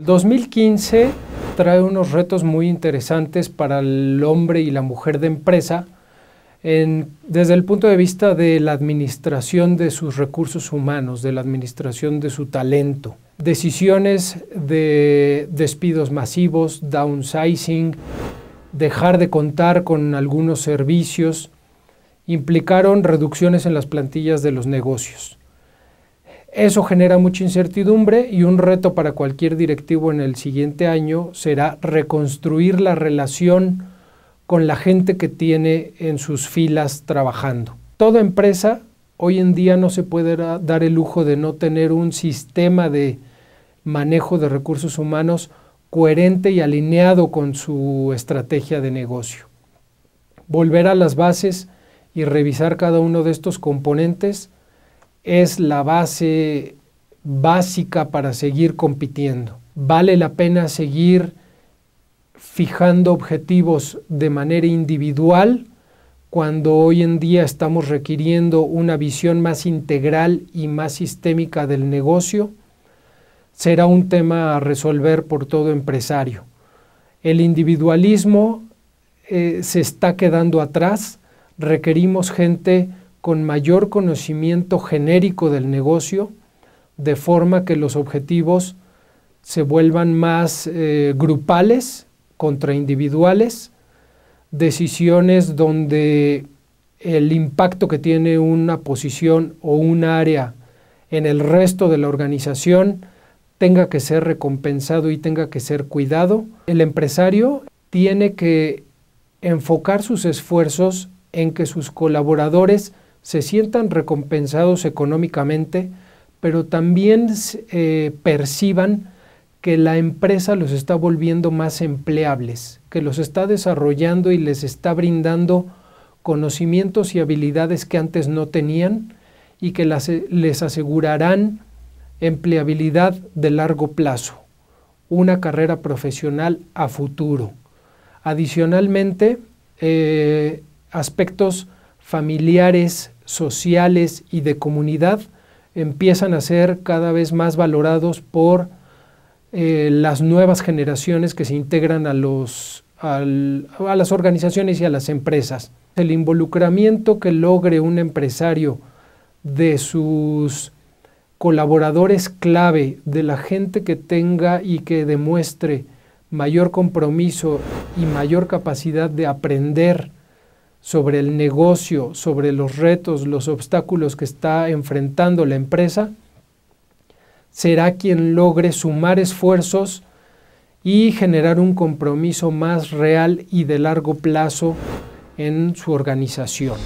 2015 trae unos retos muy interesantes para el hombre y la mujer de empresa desde el punto de vista de la administración de sus recursos humanos, de la administración de su talento. Decisiones de despidos masivos, downsizing, dejar de contar con algunos servicios, implicaron reducciones en las plantillas de los negocios. Eso genera mucha incertidumbre y un reto para cualquier directivo en el siguiente año será reconstruir la relación con la gente que tiene en sus filas trabajando. Toda empresa hoy en día no se puede dar el lujo de no tener un sistema de manejo de recursos humanos coherente y alineado con su estrategia de negocio. Volver a las bases y revisar cada uno de estos componentes es la base básica para seguir compitiendo. Vale la pena seguir fijando objetivos de manera individual cuando hoy en día estamos requiriendo una visión más integral y más sistémica del negocio, será un tema a resolver por todo empresario. El individualismo eh, se está quedando atrás, requerimos gente con mayor conocimiento genérico del negocio, de forma que los objetivos se vuelvan más eh, grupales contra individuales, decisiones donde el impacto que tiene una posición o un área en el resto de la organización tenga que ser recompensado y tenga que ser cuidado. El empresario tiene que enfocar sus esfuerzos en que sus colaboradores se sientan recompensados económicamente, pero también eh, perciban que la empresa los está volviendo más empleables, que los está desarrollando y les está brindando conocimientos y habilidades que antes no tenían y que eh, les asegurarán empleabilidad de largo plazo, una carrera profesional a futuro. Adicionalmente, eh, aspectos familiares, sociales y de comunidad empiezan a ser cada vez más valorados por eh, las nuevas generaciones que se integran a, los, a las organizaciones y a las empresas. El involucramiento que logre un empresario de sus colaboradores clave, de la gente que tenga y que demuestre mayor compromiso y mayor capacidad de aprender sobre el negocio, sobre los retos, los obstáculos que está enfrentando la empresa, será quien logre sumar esfuerzos y generar un compromiso más real y de largo plazo en su organización.